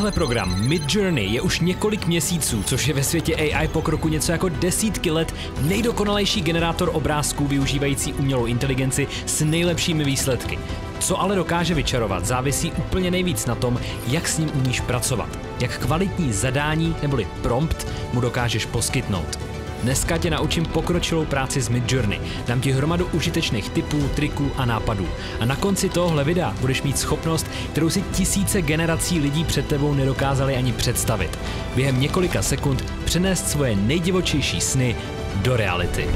Tenhle program Midjourney je už několik měsíců, což je ve světě AI pokroku něco jako desítky let nejdokonalejší generátor obrázků využívající umělou inteligenci s nejlepšími výsledky. Co ale dokáže vyčarovat, závisí úplně nejvíc na tom, jak s ním umíš pracovat, jak kvalitní zadání neboli prompt mu dokážeš poskytnout. Dneska tě naučím pokročilou práci s Midjourney. Dám ti hromadu užitečných typů, triků a nápadů. A na konci tohle videa budeš mít schopnost, kterou si tisíce generací lidí před tebou nedokázali ani představit. Během několika sekund přenést svoje nejdivočejší sny do reality.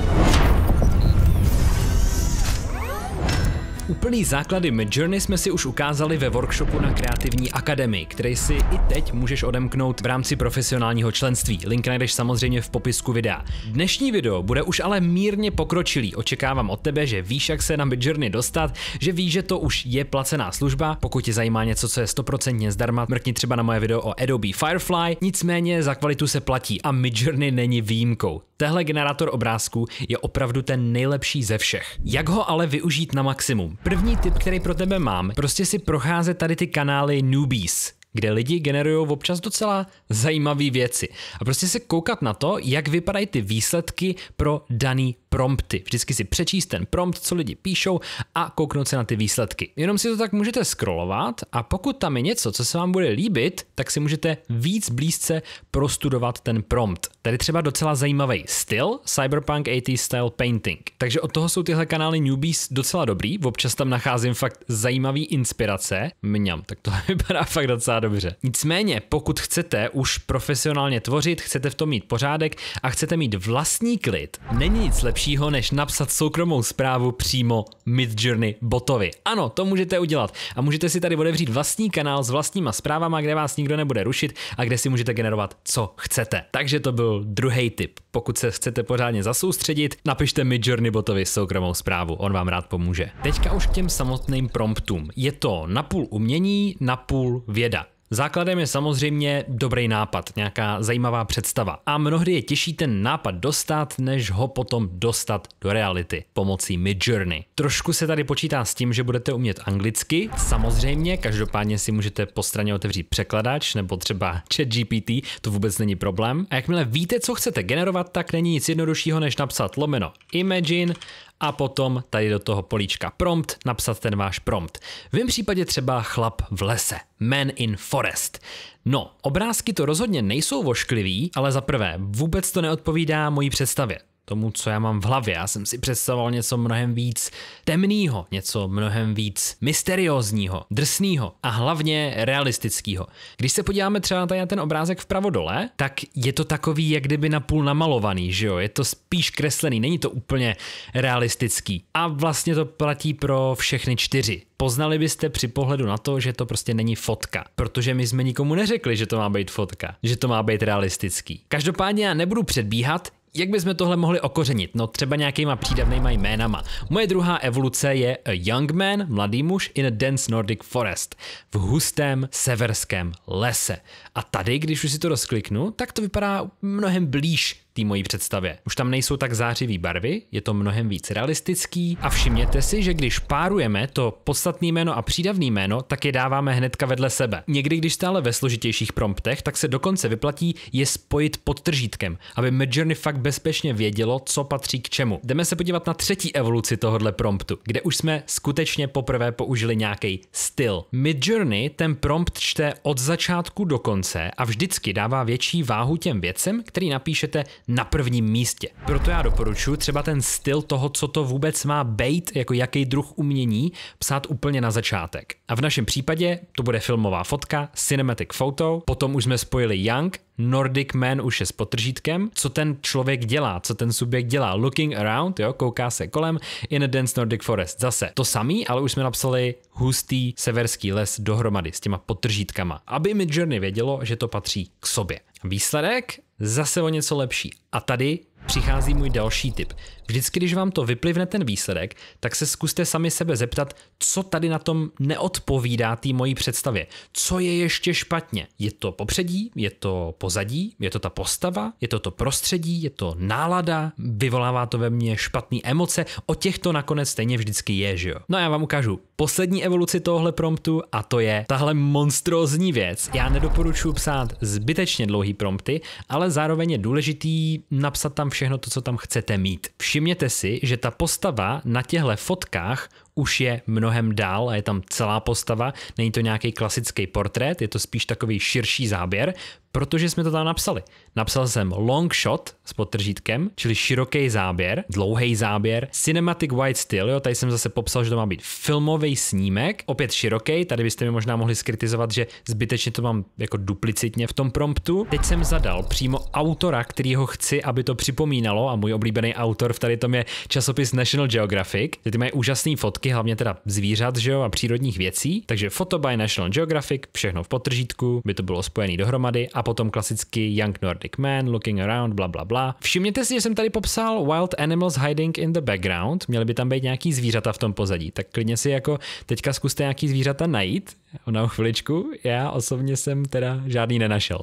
Úplný základy Midjourney jsme si už ukázali ve workshopu na Kreativní akademii, který si i teď můžeš odemknout v rámci profesionálního členství. Link najdeš samozřejmě v popisku videa. Dnešní video bude už ale mírně pokročilý. Očekávám od tebe, že víš, jak se na Midjourney dostat, že víš, že to už je placená služba. Pokud tě zajímá něco, co je stoprocentně zdarma, mrkni třeba na moje video o Adobe Firefly. Nicméně za kvalitu se platí a Midjourney není výjimkou. Tehle generátor obrázků je opravdu ten nejlepší ze všech. Jak ho ale využít na maximum? První tip, který pro tebe mám, prostě si procházet tady ty kanály Newbies, kde lidi generují občas docela zajímavé věci. A prostě se koukat na to, jak vypadají ty výsledky pro daný prompty. Vždycky si přečíst ten prompt, co lidi píšou a kouknout se na ty výsledky. Jenom si to tak můžete scrollovat a pokud tam je něco, co se vám bude líbit, tak si můžete víc blízce prostudovat ten prompt. Tady třeba docela zajímavý styl, Cyberpunk 80 Style Painting. Takže od toho jsou tyhle kanály Newbies docela dobrý, občas tam nacházím fakt zajímavý inspirace. Mňam, tak to vypadá fakt docela dobře. Nicméně, pokud chcete už profesionálně tvořit, chcete v tom mít pořádek a chcete mít vlastní klid, není nic lepší lepšího, než napsat soukromou zprávu přímo Midjourney botovi. Ano, to můžete udělat. A můžete si tady otevřít vlastní kanál s vlastníma zprávama, kde vás nikdo nebude rušit a kde si můžete generovat, co chcete. Takže to byl druhý tip. Pokud se chcete pořádně zasoustředit, napište Midjourney botovi soukromou zprávu, on vám rád pomůže. Teďka už k těm samotným promptům. Je to napůl umění, napůl věda. Základem je samozřejmě dobrý nápad, nějaká zajímavá představa. A mnohdy je těžší ten nápad dostat, než ho potom dostat do reality pomocí Midjourney. Trošku se tady počítá s tím, že budete umět anglicky, samozřejmě, každopádně si můžete po straně otevřít překladač nebo třeba ChatGPT, to vůbec není problém. A jakmile víte, co chcete generovat, tak není nic jednoduššího, než napsat lomeno Imagine a potom tady do toho políčka prompt napsat ten váš prompt. V mém případě třeba chlap v lese, man in forest. No, obrázky to rozhodně nejsou vošklivý, ale za prvé vůbec to neodpovídá mojí představě tomu, co já mám v hlavě. Já jsem si představoval něco mnohem víc temného, něco mnohem víc mysteriózního, drsného a hlavně realistického. Když se podíváme třeba na ten obrázek vpravo dole, tak je to takový, jak kdyby napůl namalovaný, že jo? Je to spíš kreslený, není to úplně realistický. A vlastně to platí pro všechny čtyři. Poznali byste při pohledu na to, že to prostě není fotka, protože my jsme nikomu neřekli, že to má být fotka, že to má být realistický. Každopádně já nebudu předbíhat, jak bychom tohle mohli okořenit? No třeba nějakýma přídavnýma jménama. Moje druhá evoluce je a eh, young man, mladý muž, in a dense Nordic forest. V hustém severském lese. A tady, když už si to rozkliknu, tak to vypadá mnohem blíž té mojí představě. Už tam nejsou tak zářivý barvy, je to mnohem víc realistický a všimněte si, že když párujeme to podstatné jméno a přídavné jméno, tak je dáváme hnedka vedle sebe. Někdy, když jste ale ve složitějších promptech, tak se dokonce vyplatí je spojit pod tržítkem, aby Midjourney fakt bezpečně vědělo, co patří k čemu. Jdeme se podívat na třetí evoluci tohohle promptu, kde už jsme skutečně poprvé použili nějaký styl. Midjourney ten prompt čte od začátku do konce a vždycky dává větší váhu těm věcem, který napíšete na prvním místě. Proto já doporučuji třeba ten styl toho, co to vůbec má být, jako jaký druh umění, psát úplně na začátek. A v našem případě to bude filmová fotka, cinematic photo, potom už jsme spojili Young, Nordic Man už je s potržítkem, co ten člověk dělá, co ten subjekt dělá, looking around, jo, kouká se kolem, in a dense Nordic Forest, zase to samý, ale už jsme napsali hustý severský les dohromady s těma potržítkama, aby Midjourney vědělo, že to patří k sobě. Výsledek? zase o něco lepší. A tady přichází můj další tip. Vždycky, když vám to vyplivne ten výsledek, tak se zkuste sami sebe zeptat, co tady na tom neodpovídá té mojí představě. Co je ještě špatně? Je to popředí? Je to pozadí? Je to ta postava? Je to to prostředí? Je to nálada? Vyvolává to ve mně špatné emoce? O těch to nakonec stejně vždycky je, že jo? No a já vám ukážu poslední evoluci tohle promptu a to je tahle monstrózní věc. Já nedoporučuji psát zbytečně dlouhý prompty, ale zároveň je důležitý napsat tam všechno to, co tam chcete mít. Vše všimněte si, že ta postava na těchto fotkách už je mnohem dál a je tam celá postava. Není to nějaký klasický portrét, je to spíš takový širší záběr, protože jsme to tam napsali. Napsal jsem long shot s podtržítkem, čili široký záběr, dlouhý záběr, cinematic wide still, jo, tady jsem zase popsal, že to má být filmový snímek, opět široký, tady byste mi možná mohli skritizovat, že zbytečně to mám jako duplicitně v tom promptu. Teď jsem zadal přímo autora, ho chci, aby to připomínalo a můj oblíbený autor v tady tom je časopis National Geographic, kde ty mají úžasný fotky, památky, hlavně teda zvířat, že jo, a přírodních věcí. Takže Photo by National Geographic, všechno v potržítku, by to bylo spojené dohromady a potom klasicky Young Nordic Man, Looking Around, bla bla bla. Všimněte si, že jsem tady popsal Wild Animals Hiding in the Background, měly by tam být nějaký zvířata v tom pozadí, tak klidně si jako teďka zkuste nějaký zvířata najít, na chviličku. Já osobně jsem teda žádný nenašel.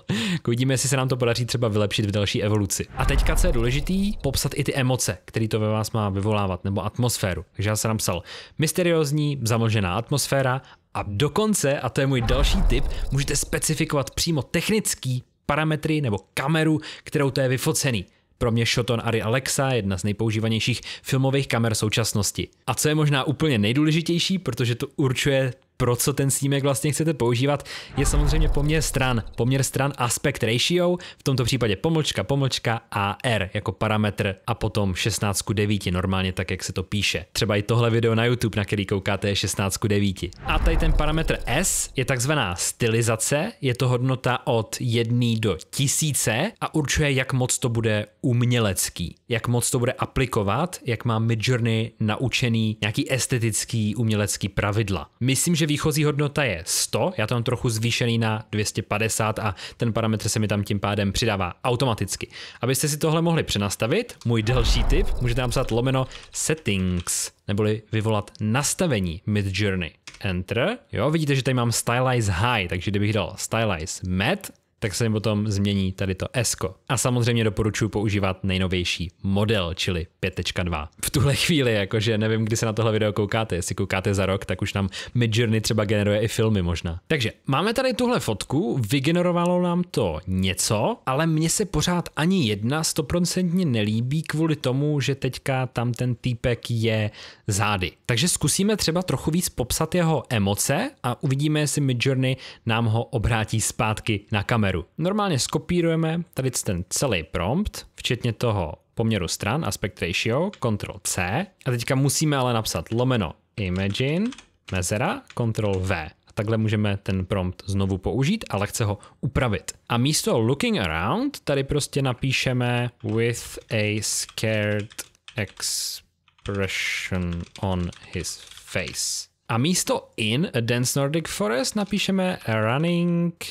Uvidíme, jestli se nám to podaří třeba vylepšit v další evoluci. A teďka, co je důležitý, popsat i ty emoce, které to ve vás má vyvolávat, nebo atmosféru. Takže já jsem napsal mysteriózní, zamlžená atmosféra a dokonce, a to je můj další tip, můžete specifikovat přímo technický parametry nebo kameru, kterou to je vyfocený. Pro mě Shoton Ari Alexa, jedna z nejpoužívanějších filmových kamer současnosti. A co je možná úplně nejdůležitější, protože to určuje pro co ten snímek vlastně chcete používat, je samozřejmě poměr stran. Poměr stran aspect ratio, v tomto případě pomlčka, pomlčka a R jako parametr a potom 16 ku 9 normálně tak, jak se to píše. Třeba i tohle video na YouTube, na který koukáte, je 16 ku 9. A tady ten parametr S je takzvaná stylizace, je to hodnota od 1 do 1000 a určuje, jak moc to bude umělecký, jak moc to bude aplikovat, jak má Midjourney naučený nějaký estetický umělecký pravidla. Myslím, že výchozí hodnota je 100, já to mám trochu zvýšený na 250 a ten parametr se mi tam tím pádem přidává automaticky. Abyste si tohle mohli přenastavit, můj další tip, můžete napsat lomeno settings, neboli vyvolat nastavení Mid Journey. Enter. Jo, vidíte, že tady mám stylize high, takže kdybych dal stylize med, tak se mi potom změní tady to S. -ko. A samozřejmě doporučuji používat nejnovější model, čili 5.2. V tuhle chvíli, jakože nevím, kdy se na tohle video koukáte, jestli koukáte za rok, tak už nám Midjourney třeba generuje i filmy možná. Takže máme tady tuhle fotku, vygenerovalo nám to něco, ale mně se pořád ani jedna stoprocentně nelíbí kvůli tomu, že teďka tam ten týpek je zády. Takže zkusíme třeba trochu víc popsat jeho emoce a uvidíme, jestli Midjourney nám ho obrátí zpátky na kameru pomeru. Normálně skopírujeme tady ten celý prompt, včetně toho poměru stran, aspect ratio, Ctrl C. A teďka musíme ale napsat lomeno imagine, mezera, Ctrl V. A takhle můžeme ten prompt znovu použít, ale chce ho upravit. A místo looking around tady prostě napíšeme with a scared expression on his face. A místo in a dense Nordic forest napíšeme running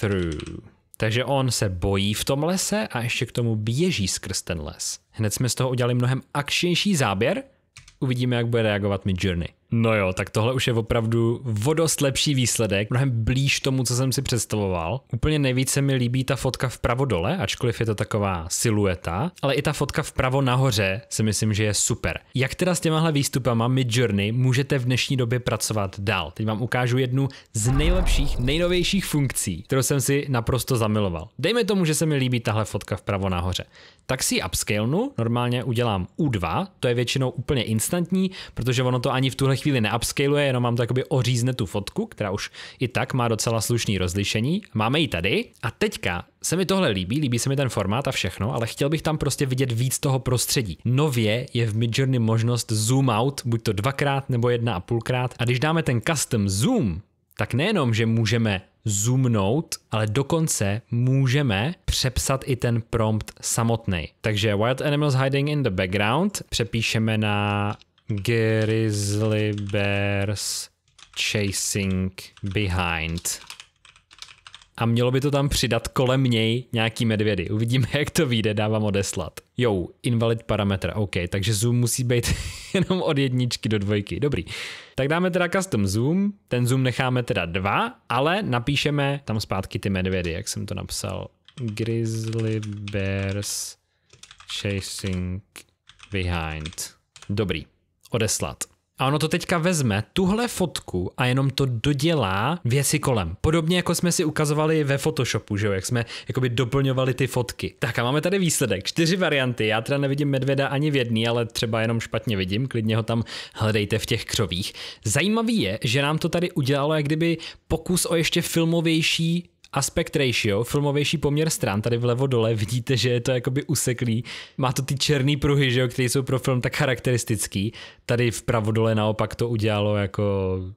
through. Takže on se bojí v tom lese a ještě k tomu běží skrz ten les. Hned jsme z toho udělali mnohem akčnější záběr. Uvidíme, jak bude reagovat Midjourney. No jo, tak tohle už je opravdu vodost lepší výsledek, mnohem blíž tomu, co jsem si představoval. Úplně nejvíce mi líbí ta fotka vpravo dole, ačkoliv je to taková silueta, ale i ta fotka vpravo nahoře si myslím, že je super. Jak teda s těmahle výstupama Mid Journey můžete v dnešní době pracovat dál? Teď vám ukážu jednu z nejlepších, nejnovějších funkcí, kterou jsem si naprosto zamiloval. Dejme tomu, že se mi líbí tahle fotka vpravo nahoře. Tak si ji upscalenu, normálně udělám U2, to je většinou úplně instantní, protože ono to ani v tuhle chvíli neupscaluje, jenom mám takoby jakoby ořízne tu fotku, která už i tak má docela slušný rozlišení. Máme ji tady a teďka se mi tohle líbí, líbí se mi ten formát a všechno, ale chtěl bych tam prostě vidět víc toho prostředí. Nově je v Midjourney možnost zoom out, buď to dvakrát nebo jedna a půlkrát. A když dáme ten custom zoom, tak nejenom, že můžeme zoomnout, ale dokonce můžeme přepsat i ten prompt samotný. Takže Wild Animals Hiding in the Background přepíšeme na Grizzly Bears Chasing Behind. A mělo by to tam přidat kolem něj nějaký medvědy. Uvidíme, jak to vyjde, dávám odeslat. Jo, invalid parametr, OK, takže zoom musí být jenom od jedničky do dvojky, dobrý. Tak dáme teda custom zoom, ten zoom necháme teda dva, ale napíšeme tam zpátky ty medvědy, jak jsem to napsal. Grizzly Bears Chasing Behind. Dobrý odeslat. A ono to teďka vezme tuhle fotku a jenom to dodělá věci kolem. Podobně jako jsme si ukazovali ve Photoshopu, že jo, jak jsme jakoby doplňovali ty fotky. Tak a máme tady výsledek. Čtyři varianty. Já teda nevidím medvěda ani v jedný, ale třeba jenom špatně vidím. Klidně ho tam hledejte v těch křovích. Zajímavý je, že nám to tady udělalo jak kdyby pokus o ještě filmovější Aspect ratio, filmovější poměr stran, tady vlevo dole vidíte, že je to jakoby useklý. Má to ty černý pruhy, že jo, které jsou pro film tak charakteristický. Tady vpravo dole naopak to udělalo jako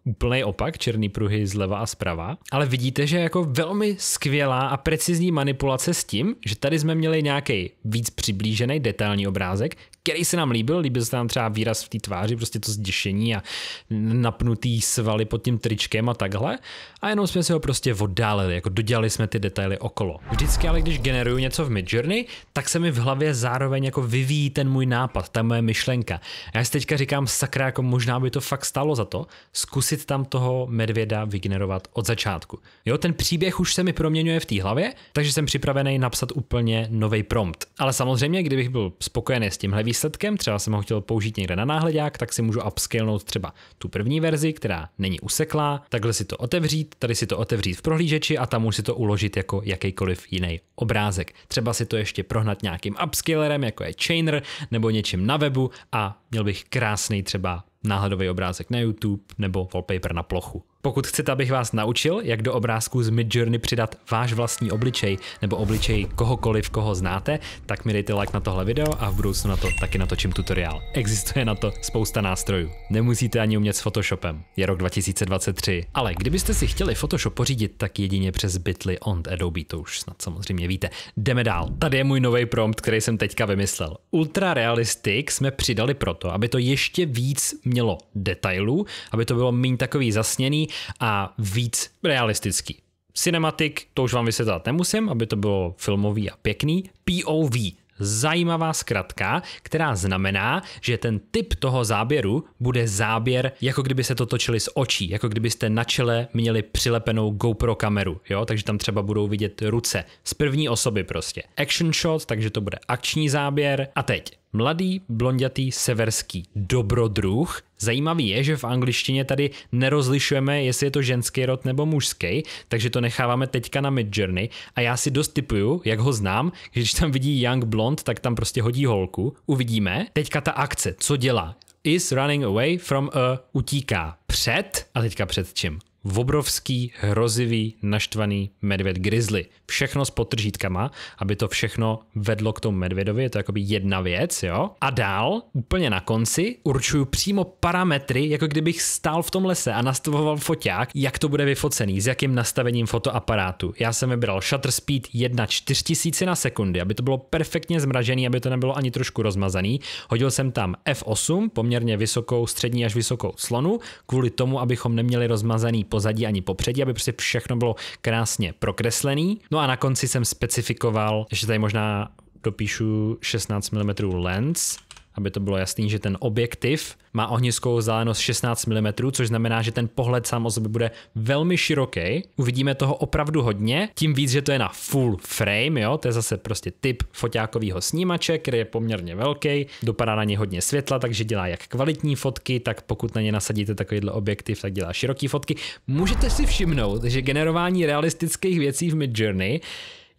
úplný opak, černý pruhy zleva a zprava. Ale vidíte, že jako velmi skvělá a precizní manipulace s tím, že tady jsme měli nějaký víc přiblížený detailní obrázek, který se nám líbil, líbil se nám třeba výraz v té tváři, prostě to zděšení a napnutý svaly pod tím tričkem a takhle. A jenom jsme si ho prostě oddálili, jako dodělali jsme ty detaily okolo. Vždycky ale když generuju něco v Midjourney, tak se mi v hlavě zároveň jako vyvíjí ten můj nápad, ta moje myšlenka. A já si teďka říkám, sakra, jako možná by to fakt stalo za to, zkusit tam toho medvěda vygenerovat od začátku. Jo, ten příběh už se mi proměňuje v té hlavě, takže jsem připravený napsat úplně nový prompt. Ale samozřejmě, kdybych byl spokojený s tímhle výsledkem, třeba jsem ho chtěl použít někde na náhledák, tak si můžu upscalenout třeba tu první verzi, která není useklá, takhle si to otevřít, tady si to otevřít v prohlížeči a tam už si to uložit jako jakýkoliv jiný obrázek. Třeba si to ještě prohnat nějakým upscalerem, jako je Chainer, nebo něčím na webu a měl bych krásný třeba náhledový obrázek na YouTube nebo wallpaper na plochu. Pokud chcete, abych vás naučil, jak do obrázku z Midjourney přidat váš vlastní obličej nebo obličej kohokoliv, koho znáte, tak mi dejte like na tohle video a v budoucnu na to taky natočím tutoriál. Existuje na to spousta nástrojů. Nemusíte ani umět s Photoshopem. Je rok 2023. Ale kdybyste si chtěli Photoshop pořídit, tak jedině přes Bitly on Adobe, to už snad samozřejmě víte. Jdeme dál. Tady je můj nový prompt, který jsem teďka vymyslel. Ultra Realistic jsme přidali proto, aby to ještě víc mělo detailů, aby to bylo méně takový zasněný a víc realistický. Cinematic, to už vám vysvětlat nemusím, aby to bylo filmový a pěkný. POV, zajímavá zkratka, která znamená, že ten typ toho záběru bude záběr, jako kdyby se to točili z očí, jako kdybyste na čele měli přilepenou GoPro kameru, jo, takže tam třeba budou vidět ruce z první osoby prostě. Action shot, takže to bude akční záběr a teď Mladý, blondětý, severský dobrodruh. Zajímavý je, že v angličtině tady nerozlišujeme, jestli je to ženský rod nebo mužský, takže to necháváme teďka na Midjourney a já si dost typuju, jak ho znám, že když tam vidí young blond, tak tam prostě hodí holku. Uvidíme. Teďka ta akce, co dělá? Is running away from a utíká před, a teďka před čím? obrovský, hrozivý, naštvaný medvěd grizzly. Všechno s potržítkama, aby to všechno vedlo k tomu medvědovi, je to jakoby jedna věc, jo. A dál, úplně na konci, určuju přímo parametry, jako kdybych stál v tom lese a nastavoval foťák, jak to bude vyfocený, s jakým nastavením fotoaparátu. Já jsem vybral shutter speed 1 4000 na sekundy, aby to bylo perfektně zmražený, aby to nebylo ani trošku rozmazaný. Hodil jsem tam F8, poměrně vysokou, střední až vysokou slonu, kvůli tomu, abychom neměli rozmazaný pozadí ani popředí, aby prostě všechno bylo krásně prokreslený. No a na konci jsem specifikoval, že tady možná dopíšu 16 mm lens, aby to bylo jasný, že ten objektiv má ohniskovou vzdálenost 16 mm, což znamená, že ten pohled sám o sobě bude velmi široký. Uvidíme toho opravdu hodně, tím víc, že to je na full frame, jo, to je zase prostě typ foťákového snímače, který je poměrně velký, dopadá na ně hodně světla, takže dělá jak kvalitní fotky, tak pokud na ně nasadíte takovýhle objektiv, tak dělá široký fotky. Můžete si všimnout, že generování realistických věcí v Midjourney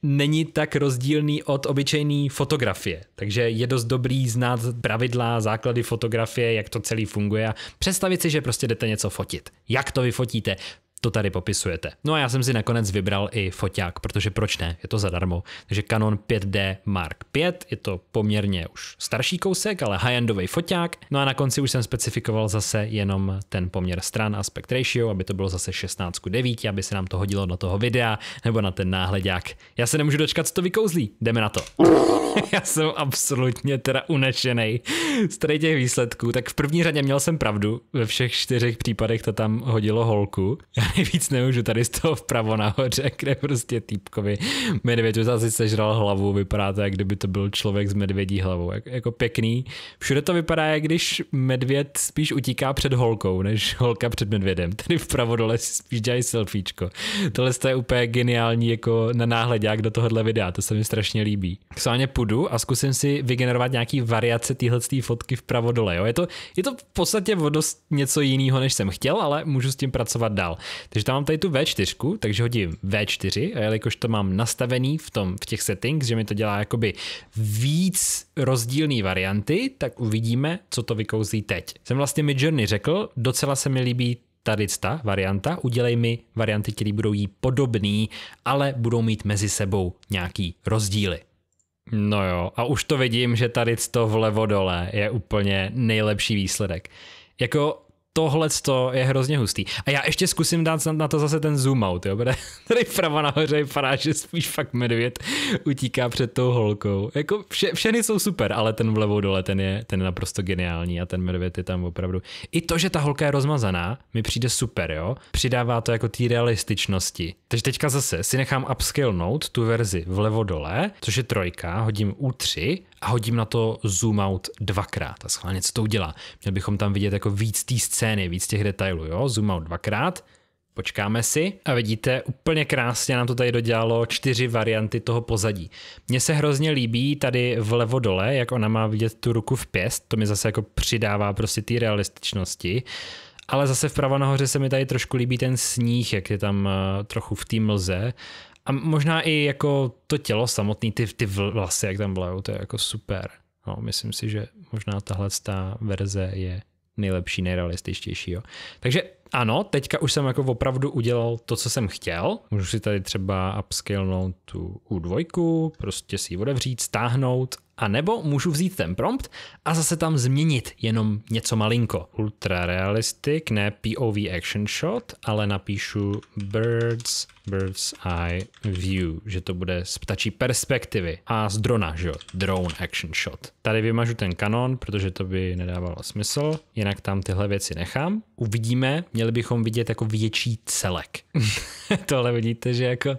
není tak rozdílný od obyčejné fotografie. Takže je dost dobrý znát pravidla, základy fotografie, jak to celý funguje a představit si, že prostě jdete něco fotit. Jak to vyfotíte? to tady popisujete. No a já jsem si nakonec vybral i foťák, protože proč ne, je to zadarmo. Takže Canon 5D Mark 5, je to poměrně už starší kousek, ale high-endový foťák. No a na konci už jsem specifikoval zase jenom ten poměr stran, aspect ratio, aby to bylo zase 16 k 9, aby se nám to hodilo na toho videa nebo na ten náhledák. Já se nemůžu dočkat, co to vykouzlí, jdeme na to. já jsem absolutně teda unešený z tady těch výsledků, tak v první řadě měl jsem pravdu, ve všech čtyřech případech to tam hodilo holku nejvíc nemůžu tady z toho vpravo nahoře, kde prostě týpkovi medvěď asi sežral hlavu, vypadá to, jak kdyby to byl člověk s medvědí hlavou. Jak, jako pěkný. Všude to vypadá, jak když medvěd spíš utíká před holkou, než holka před medvědem. Tady vpravo dole si spíš dělají selfiečko. Tohle je úplně geniální jako na náhled, jak do tohohle videa, to se mi strašně líbí. Sváně půjdu a zkusím si vygenerovat nějaký variace téhle fotky vpravo dole. Jo? Je, to, je to v podstatě dost něco jiného, než jsem chtěl, ale můžu s tím pracovat dál. Takže tam mám tady tu V4, takže hodím V4 a jelikož to mám nastavený v, tom, v těch settings, že mi to dělá jakoby víc rozdílný varianty, tak uvidíme, co to vykouzlí teď. Jsem vlastně Journey řekl, docela se mi líbí tady ta varianta, udělej mi varianty, které budou jí podobný, ale budou mít mezi sebou nějaký rozdíly. No jo, a už to vidím, že tady to vlevo dole je úplně nejlepší výsledek. Jako tohle je hrozně hustý. A já ještě zkusím dát na to zase ten zoom out, jo, tady vpravo nahoře vypadá, že spíš fakt medvěd utíká před tou holkou. Jako vše, všechny jsou super, ale ten vlevo dole, ten je, ten je naprosto geniální a ten medvěd je tam opravdu. I to, že ta holka je rozmazaná, mi přijde super, jo. Přidává to jako té realističnosti. Takže teďka zase si nechám upskillnout tu verzi vlevo dole, což je trojka, hodím U3 a hodím na to zoom out dvakrát a schválně co to udělá. Měli bychom tam vidět jako víc té scény, víc těch detailů, jo? Zoom out dvakrát, Počkáme si a vidíte, úplně krásně nám to tady dodělalo čtyři varianty toho pozadí. Mně se hrozně líbí tady vlevo dole, jak ona má vidět tu ruku v pěst, to mi zase jako přidává prostě té realističnosti. Ale zase vpravo nahoře se mi tady trošku líbí ten sníh, jak je tam eh, trochu v té mlze a možná i jako to tělo samotné, ty, ty vlasy, jak tam blajou, to je jako super. No, myslím si, že možná tahle ta verze je nejlepší, nejrealističtější. Jo. Takže ano, teďka už jsem jako opravdu udělal to, co jsem chtěl. Můžu si tady třeba upscalenout tu U2, prostě si ji otevřít, stáhnout a nebo můžu vzít ten prompt a zase tam změnit jenom něco malinko. Ultra realistic, ne POV action shot, ale napíšu birds, bird's eye view, že to bude z ptačí perspektivy a z drona, že jo, drone action shot. Tady vymažu ten kanon, protože to by nedávalo smysl, jinak tam tyhle věci nechám. Uvidíme, měli bychom vidět jako větší celek. Tohle vidíte, že jako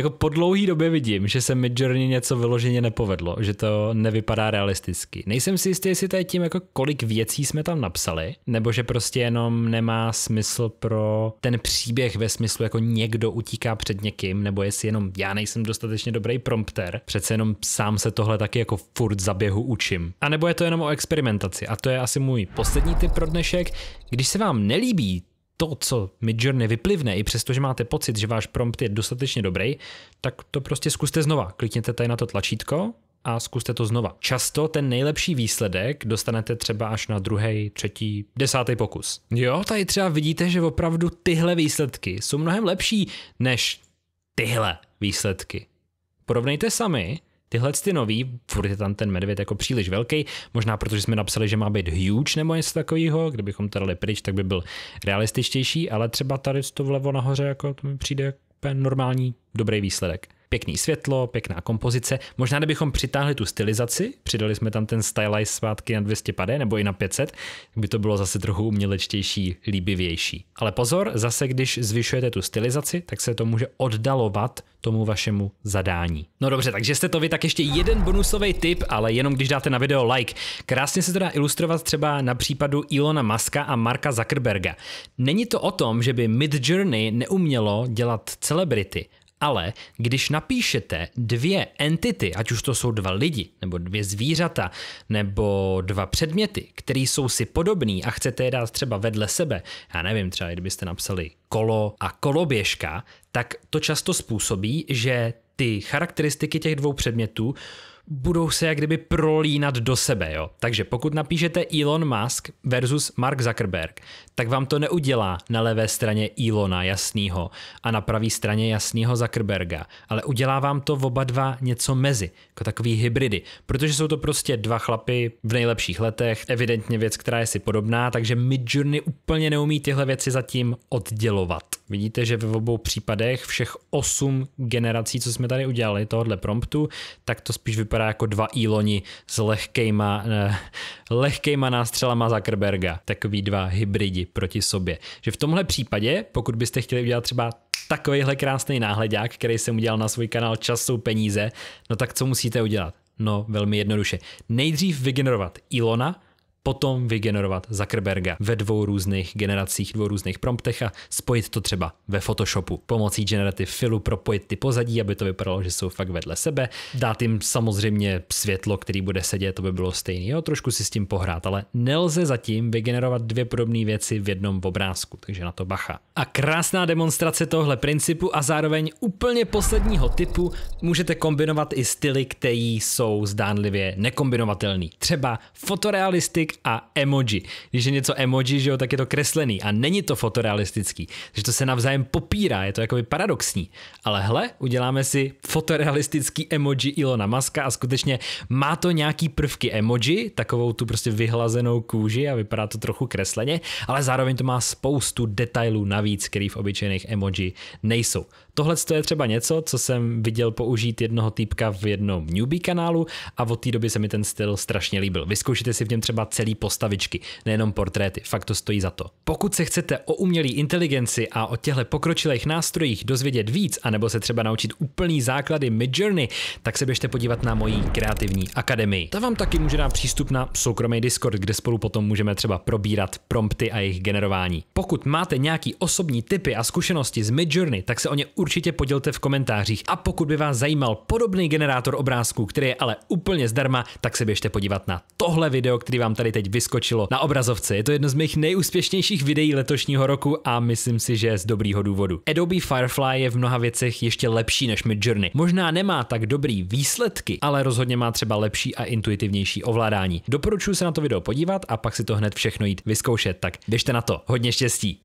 jako po dlouhý době vidím, že se Midjourney něco vyloženě nepovedlo, že to nevypadá realisticky. Nejsem si jistý, jestli to je tím, jako kolik věcí jsme tam napsali, nebo že prostě jenom nemá smysl pro ten příběh ve smyslu, jako někdo utíká před někým, nebo jestli jenom já nejsem dostatečně dobrý prompter, přece jenom sám se tohle taky jako furt zaběhu učím. A nebo je to jenom o experimentaci a to je asi můj poslední tip pro dnešek. Když se vám nelíbí to, co Midjourney vyplivne, i přesto, že máte pocit, že váš prompt je dostatečně dobrý, tak to prostě zkuste znova. Klikněte tady na to tlačítko a zkuste to znova. Často ten nejlepší výsledek dostanete třeba až na druhý, třetí, desátý pokus. Jo, tady třeba vidíte, že opravdu tyhle výsledky jsou mnohem lepší než tyhle výsledky. Porovnejte sami, Tyhle ty nový, furt je tam ten medvěd jako příliš velký, možná protože jsme napsali, že má být huge nebo něco takového, kdybychom to dali pryč, tak by byl realističtější, ale třeba tady to vlevo nahoře, jako to mi přijde jako normální, dobrý výsledek. Pěkný světlo, pěkná kompozice. Možná kdybychom přitáhli tu stylizaci, přidali jsme tam ten stylize svátky na 250 nebo i na 500, by to bylo zase trochu umělečtější, líbivější. Ale pozor, zase když zvyšujete tu stylizaci, tak se to může oddalovat tomu vašemu zadání. No dobře, takže jste to vy, tak ještě jeden bonusový tip, ale jenom když dáte na video like. Krásně se to dá ilustrovat třeba na případu Ilona Maska a Marka Zuckerberga. Není to o tom, že by Midjourney neumělo dělat celebrity, ale když napíšete dvě entity, ať už to jsou dva lidi, nebo dvě zvířata, nebo dva předměty, které jsou si podobný a chcete je dát třeba vedle sebe, já nevím, třeba kdybyste napsali kolo a koloběžka, tak to často způsobí, že ty charakteristiky těch dvou předmětů budou se jak kdyby prolínat do sebe. Jo? Takže pokud napíšete Elon Musk versus Mark Zuckerberg, tak vám to neudělá na levé straně Elona jasnýho a na pravé straně jasnýho Zuckerberga, ale udělá vám to oba dva něco mezi, jako takový hybridy, protože jsou to prostě dva chlapy v nejlepších letech, evidentně věc, která je si podobná, takže Midjourney úplně neumí tyhle věci zatím oddělovat. Vidíte, že v obou případech všech 8 generací, co jsme tady udělali, tohle promptu, tak to spíš vypadá jako dva Eloni s lehkejma, eh, lehkejma nástřelama Zuckerberga. Takový dva hybridi proti sobě. Že v tomhle případě, pokud byste chtěli udělat třeba takovýhle krásný náhledák, který jsem udělal na svůj kanál Čas jsou peníze, no tak co musíte udělat? No velmi jednoduše. Nejdřív vygenerovat Ilona, potom vygenerovat Zuckerberga ve dvou různých generacích, dvou různých promptech a spojit to třeba ve Photoshopu. Pomocí Generative Fillu propojit ty pozadí, aby to vypadalo, že jsou fakt vedle sebe. Dát jim samozřejmě světlo, který bude sedět, to by bylo stejné. Jo, trošku si s tím pohrát, ale nelze zatím vygenerovat dvě podobné věci v jednom obrázku, takže na to bacha. A krásná demonstrace tohle principu a zároveň úplně posledního typu můžete kombinovat i styly, které jsou zdánlivě nekombinovatelné. Třeba fotorealistik grafik a emoji. Když je něco emoji, že jo, tak je to kreslený a není to fotorealistický. Takže to se navzájem popírá, je to jakoby paradoxní. Ale hle, uděláme si fotorealistický emoji Ilona Maska a skutečně má to nějaký prvky emoji, takovou tu prostě vyhlazenou kůži a vypadá to trochu kresleně, ale zároveň to má spoustu detailů navíc, který v obyčejných emoji nejsou. Tohle je třeba něco, co jsem viděl použít jednoho týpka v jednom newbie kanálu a od té doby se mi ten styl strašně líbil. Vyzkoušíte si v něm třeba celý postavičky, nejenom portréty, fakt to stojí za to. Pokud se chcete o umělé inteligenci a o těchto pokročilých nástrojích dozvědět víc, anebo se třeba naučit úplný základy Midjourney, tak se běžte podívat na moji kreativní akademii. Ta vám taky může dát přístup na soukromý Discord, kde spolu potom můžeme třeba probírat prompty a jejich generování. Pokud máte nějaký osobní typy a zkušenosti z Midjourney, tak se o ně určitě podělte v komentářích. A pokud by vás zajímal podobný generátor obrázků, který je ale úplně zdarma, tak se běžte podívat na tohle video, který vám tady teď vyskočilo na obrazovce. Je to jedno z mých nejúspěšnějších videí letošního roku a myslím si, že z dobrýho důvodu. Adobe Firefly je v mnoha věcech ještě lepší než Midjourney. Možná nemá tak dobrý výsledky, ale rozhodně má třeba lepší a intuitivnější ovládání. Doporučuji se na to video podívat a pak si to hned všechno jít vyzkoušet. Tak běžte na to. Hodně štěstí.